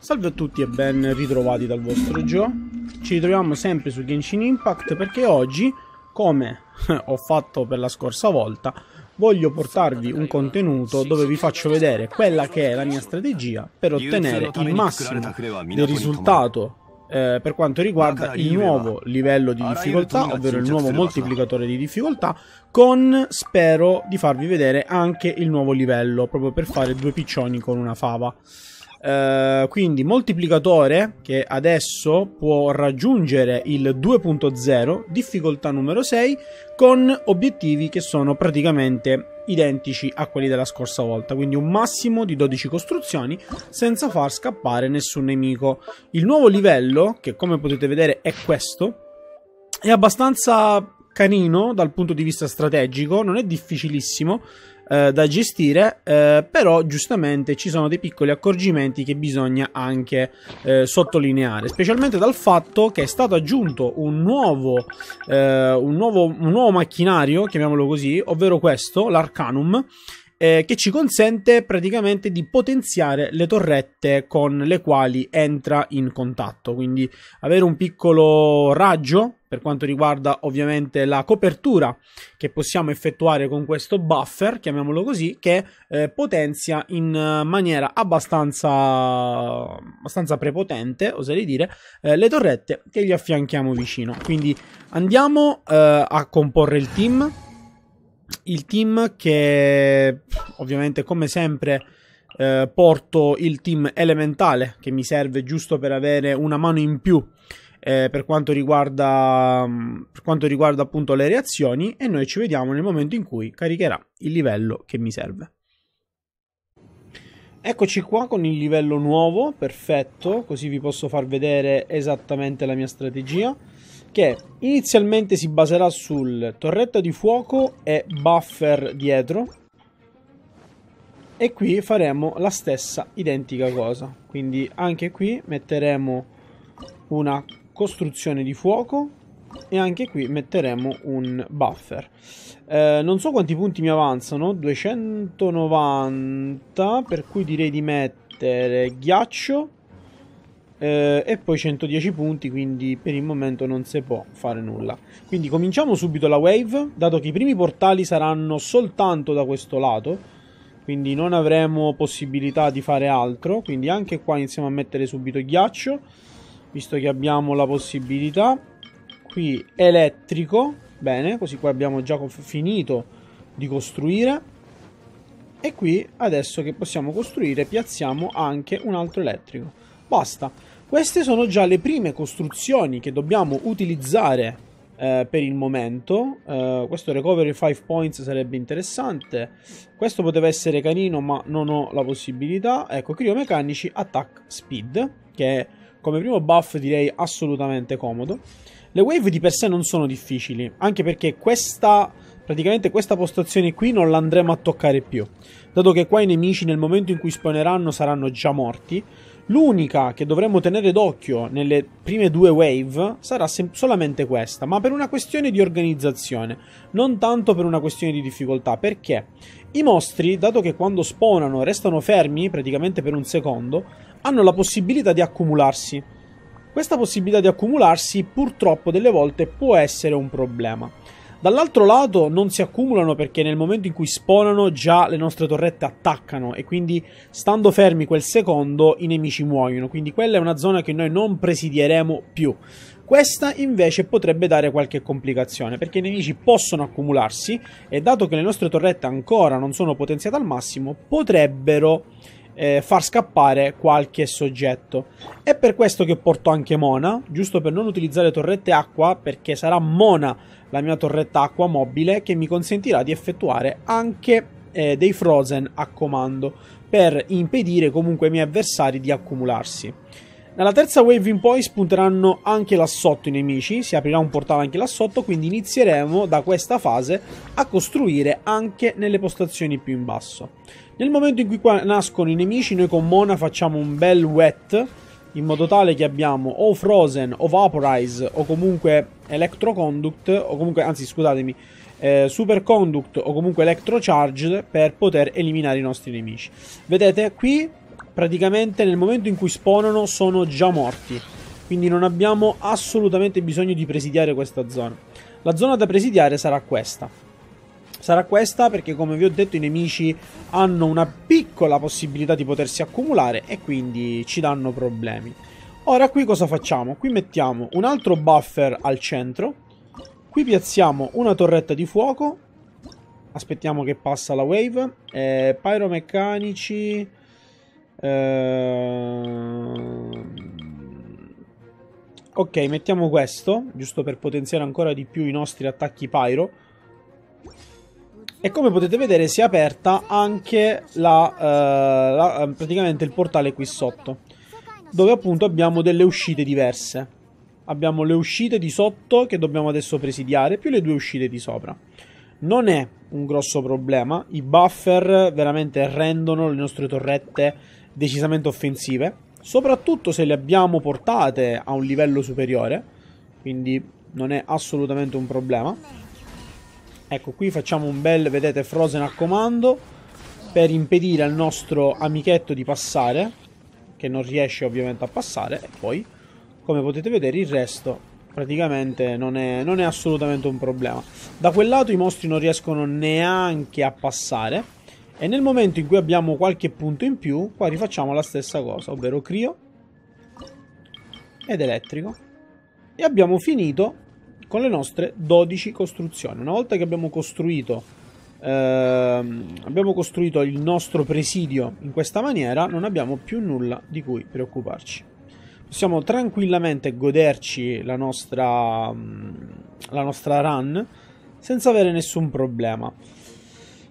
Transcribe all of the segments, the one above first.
Salve a tutti e ben ritrovati dal vostro Gio. Ci ritroviamo sempre su Genshin Impact perché oggi, come ho fatto per la scorsa volta, voglio portarvi un contenuto dove vi faccio vedere quella che è la mia strategia per ottenere il massimo del risultato eh, per quanto riguarda il nuovo livello di difficoltà, ovvero il nuovo moltiplicatore di difficoltà, con spero di farvi vedere anche il nuovo livello, proprio per fare due piccioni con una fava. Eh, quindi moltiplicatore che adesso può raggiungere il 2.0, difficoltà numero 6, con obiettivi che sono praticamente identici a quelli della scorsa volta, quindi un massimo di 12 costruzioni senza far scappare nessun nemico. Il nuovo livello, che come potete vedere è questo, è abbastanza carino dal punto di vista strategico, non è difficilissimo, eh, da gestire, eh, però giustamente ci sono dei piccoli accorgimenti che bisogna anche eh, sottolineare, specialmente dal fatto che è stato aggiunto un nuovo, eh, un nuovo, un nuovo macchinario, chiamiamolo così, ovvero questo, l'Arcanum, eh, che ci consente praticamente di potenziare le torrette con le quali entra in contatto, quindi avere un piccolo raggio per quanto riguarda ovviamente la copertura che possiamo effettuare con questo buffer, chiamiamolo così, che eh, potenzia in eh, maniera abbastanza, abbastanza prepotente, oserei dire, eh, le torrette che gli affianchiamo vicino. Quindi andiamo eh, a comporre il team, il team che ovviamente come sempre... Eh, porto il team elementale che mi serve giusto per avere una mano in più eh, per, quanto riguarda, mm, per quanto riguarda appunto le reazioni e noi ci vediamo nel momento in cui caricherà il livello che mi serve. Eccoci qua con il livello nuovo, perfetto, così vi posso far vedere esattamente la mia strategia che inizialmente si baserà sul torretta di fuoco e buffer dietro e qui faremo la stessa identica cosa quindi anche qui metteremo una costruzione di fuoco e anche qui metteremo un buffer eh, non so quanti punti mi avanzano 290 per cui direi di mettere ghiaccio eh, e poi 110 punti quindi per il momento non si può fare nulla quindi cominciamo subito la wave dato che i primi portali saranno soltanto da questo lato quindi non avremo possibilità di fare altro quindi anche qua iniziamo a mettere subito ghiaccio visto che abbiamo la possibilità. Qui elettrico, bene, così qua abbiamo già finito di costruire. E qui adesso che possiamo costruire piazziamo anche un altro elettrico. Basta. Queste sono già le prime costruzioni che dobbiamo utilizzare eh, per il momento. Eh, questo recovery 5 points sarebbe interessante. Questo poteva essere carino ma non ho la possibilità. Ecco, criomecanici attack speed che è come primo buff direi assolutamente comodo. Le wave di per sé non sono difficili, anche perché questa... Praticamente questa postazione qui non l'andremo a toccare più, dato che qua i nemici nel momento in cui spawneranno saranno già morti. L'unica che dovremmo tenere d'occhio nelle prime due wave sarà solamente questa, ma per una questione di organizzazione, non tanto per una questione di difficoltà, perché i mostri, dato che quando spawnano restano fermi praticamente per un secondo, hanno la possibilità di accumularsi. Questa possibilità di accumularsi purtroppo delle volte può essere un problema. Dall'altro lato non si accumulano perché nel momento in cui spawnano già le nostre torrette attaccano e quindi stando fermi quel secondo i nemici muoiono, quindi quella è una zona che noi non presidieremo più. Questa invece potrebbe dare qualche complicazione perché i nemici possono accumularsi e dato che le nostre torrette ancora non sono potenziate al massimo potrebbero eh, far scappare qualche soggetto. È per questo che porto anche Mona, giusto per non utilizzare torrette acqua, perché sarà Mona la mia torretta acqua mobile che mi consentirà di effettuare anche eh, dei frozen a comando per impedire comunque ai miei avversari di accumularsi. Nella terza wave in poi spunteranno anche là sotto i nemici, si aprirà un portale anche là sotto, quindi inizieremo da questa fase a costruire anche nelle postazioni più in basso. Nel momento in cui qua nascono i nemici, noi con Mona facciamo un bel wet, in modo tale che abbiamo o Frozen, o Vaporize, o comunque Electroconduct, o comunque, anzi scusatemi, eh, Superconduct, o comunque Electrocharged, per poter eliminare i nostri nemici. Vedete, qui praticamente nel momento in cui spawnano sono già morti, quindi non abbiamo assolutamente bisogno di presidiare questa zona. La zona da presidiare sarà questa sarà questa perché come vi ho detto i nemici hanno una piccola possibilità di potersi accumulare e quindi ci danno problemi. Ora qui cosa facciamo? Qui mettiamo un altro buffer al centro, qui piazziamo una torretta di fuoco, aspettiamo che passa la wave, eh, pyromeccanici... Eh... Ok, mettiamo questo, giusto per potenziare ancora di più i nostri attacchi pyro e come potete vedere si è aperta anche la, eh, la, eh, praticamente il portale qui sotto dove appunto abbiamo delle uscite diverse abbiamo le uscite di sotto che dobbiamo adesso presidiare più le due uscite di sopra non è un grosso problema i buffer veramente rendono le nostre torrette decisamente offensive soprattutto se le abbiamo portate a un livello superiore quindi non è assolutamente un problema Ecco, qui facciamo un bel, vedete, Frozen a comando per impedire al nostro amichetto di passare, che non riesce ovviamente a passare, e poi, come potete vedere, il resto praticamente non è, non è assolutamente un problema. Da quel lato i mostri non riescono neanche a passare, e nel momento in cui abbiamo qualche punto in più, qua rifacciamo la stessa cosa, ovvero Crio ed Elettrico. E abbiamo finito con le nostre 12 costruzioni. Una volta che abbiamo costruito, ehm, abbiamo costruito il nostro presidio in questa maniera, non abbiamo più nulla di cui preoccuparci. Possiamo tranquillamente goderci la nostra, mm, la nostra run senza avere nessun problema.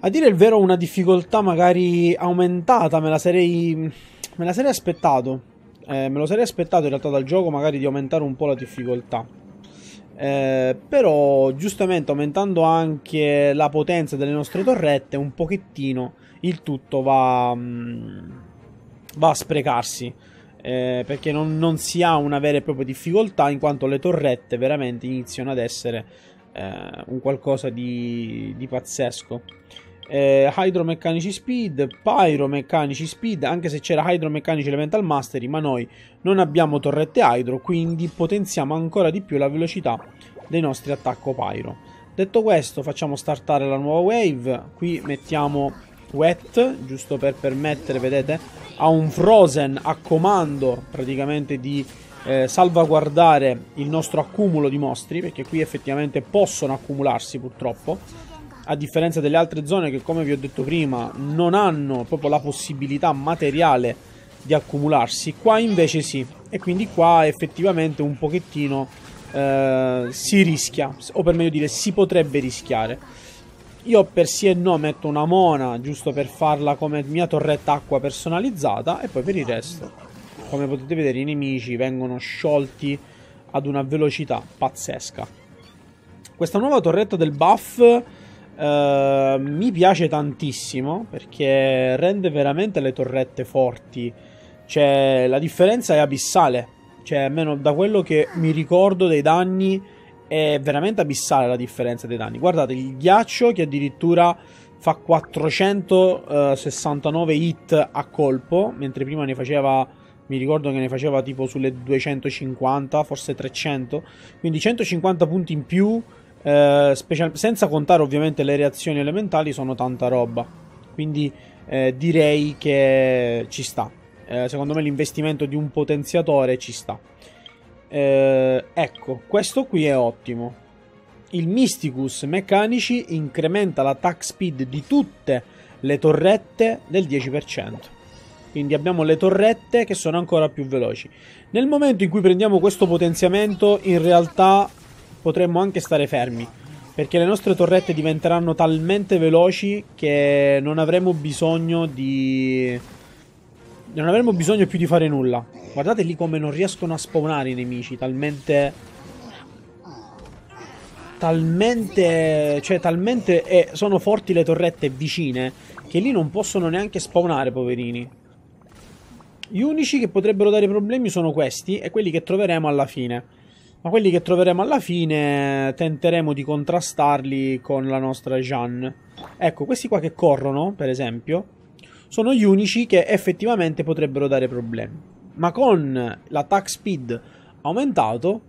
A dire il vero, una difficoltà magari aumentata me la sarei, me la sarei aspettato. Eh, me lo sarei aspettato in realtà dal gioco magari di aumentare un po' la difficoltà eh, però giustamente aumentando anche la potenza delle nostre torrette un pochettino il tutto va, mh, mm, va a sprecarsi eh, perché non, non, si ha una vera e propria difficoltà in quanto le torrette veramente iniziano ad essere eh, un qualcosa di, di pazzesco eh, Hydromeccanici Speed, Pyromeccanici Speed, anche se c'era Hydromeccanici Elemental Mastery, ma noi non abbiamo torrette Hydro, quindi potenziamo ancora di più la velocità dei nostri attacco Pyro. Detto questo, facciamo startare la nuova wave, qui mettiamo Wet, giusto per permettere, vedete, a un Frozen a comando praticamente di eh, salvaguardare il nostro accumulo di mostri, perché qui effettivamente possono accumularsi purtroppo a differenza delle altre zone che come vi ho detto prima non hanno proprio la possibilità materiale di accumularsi, qua invece sì e quindi qua effettivamente un pochettino eh, si rischia, o per meglio dire si potrebbe rischiare. Io per sì e no metto una mona giusto per farla come mia torretta acqua personalizzata e poi per il resto, come potete vedere i nemici vengono sciolti ad una velocità pazzesca. Questa nuova torretta del buff Ehm, mi piace tantissimo perché rende veramente le torrette forti. Cioè, la differenza è abissale. Cioè, almeno da quello che mi ricordo dei danni, è veramente abissale la differenza dei danni. Guardate, il ghiaccio che addirittura fa 469 hit a colpo, mentre prima ne faceva mi ricordo che ne faceva tipo sulle 250, forse 300, quindi 150 punti in più eh, special, senza contare ovviamente le reazioni elementali, sono tanta roba. Quindi eh, direi che ci sta. Eh, secondo me l'investimento di un potenziatore ci sta. Eh, ecco, questo qui è ottimo. Il Mysticus Mechanici incrementa l'attack speed di tutte le torrette del 10%. Quindi abbiamo le torrette che sono ancora più veloci. Nel momento in cui prendiamo questo potenziamento, in realtà potremmo anche stare fermi perché le nostre torrette diventeranno talmente veloci che non avremo bisogno di... Non avremo bisogno più di fare nulla. Guardate lì come non riescono a spawnare i nemici, talmente... Talmente... Cioè, talmente... Eh, sono forti le torrette vicine che lì non possono neanche spawnare, poverini. Gli unici che potrebbero dare problemi sono questi e quelli che troveremo alla fine ma quelli che troveremo alla fine tenteremo di contrastarli con la nostra Jeanne. Ecco, questi qua che corrono, per esempio, sono gli unici che effettivamente potrebbero dare problemi. Ma con l'attack speed aumentato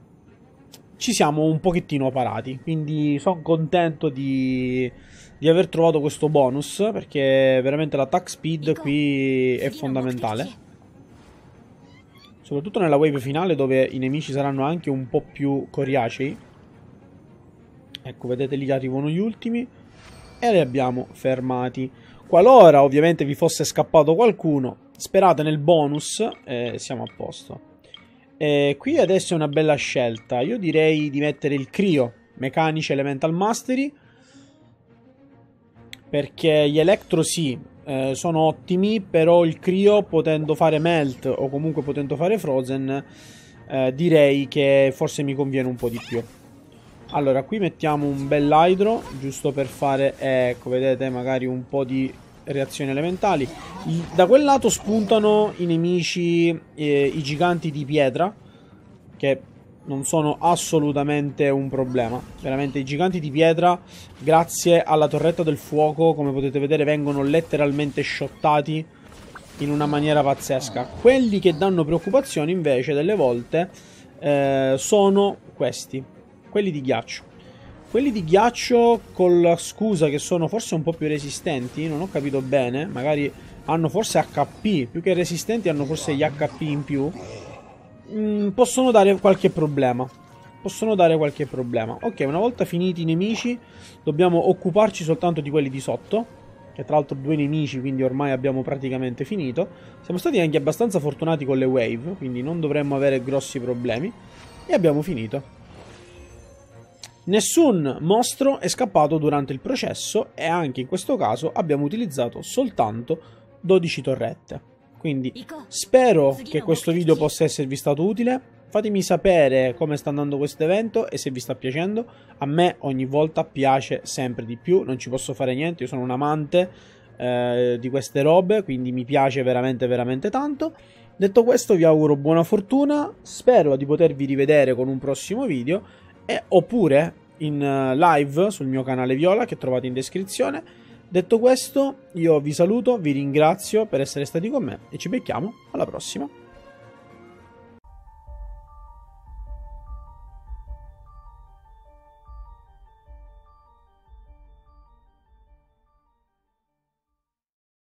ci siamo un pochettino parati, quindi sono contento di, di aver trovato questo bonus perché veramente l'attack speed qui è fondamentale. Soprattutto nella wave finale dove i nemici saranno anche un po' più coriacei. Ecco, vedete lì arrivano gli ultimi. E li abbiamo fermati. Qualora ovviamente vi fosse scappato qualcuno, sperate nel bonus e siamo a posto. E qui adesso è una bella scelta. Io direi di mettere il Crio, Meccanici Elemental Mastery. Perché gli Electro sì, eh, sono ottimi, però il Crio potendo fare Melt o comunque potendo fare Frozen eh, direi che forse mi conviene un po' di più. Allora, qui mettiamo un bel Hydro, giusto per fare, ecco, vedete, magari un po' di reazioni elementali. Da quel lato spuntano i nemici, eh, i giganti di pietra, che non sono assolutamente un problema. Veramente i giganti di pietra, grazie alla torretta del fuoco, come potete vedere, vengono letteralmente shottati in una maniera pazzesca. Quelli che danno preoccupazione, invece delle volte eh, sono questi, quelli di ghiaccio. Quelli di ghiaccio con la scusa che sono forse un po' più resistenti, non ho capito bene, magari hanno forse HP, più che resistenti hanno forse gli HP in più mh, mm, possono dare qualche problema. Possono dare qualche problema. Ok, una volta finiti i nemici, dobbiamo occuparci soltanto di quelli di sotto. Che tra l'altro due nemici, quindi ormai abbiamo praticamente finito. Siamo stati anche abbastanza fortunati con le wave, quindi non dovremmo avere grossi problemi. E abbiamo finito. Nessun mostro è scappato durante il processo e anche in questo caso abbiamo utilizzato soltanto 12 torrette. Quindi spero che questo video possa esservi stato utile. Fatemi sapere come sta andando questo evento e se vi sta piacendo. A me ogni volta piace sempre di più, non ci posso fare niente, io sono un amante eh, di queste robe, quindi mi piace veramente veramente tanto. Detto questo vi auguro buona fortuna, spero di potervi rivedere con un prossimo video e, oppure in eh, live sul mio canale Viola che trovate in descrizione Detto questo, io vi saluto, vi ringrazio per essere stati con me e ci becchiamo alla prossima.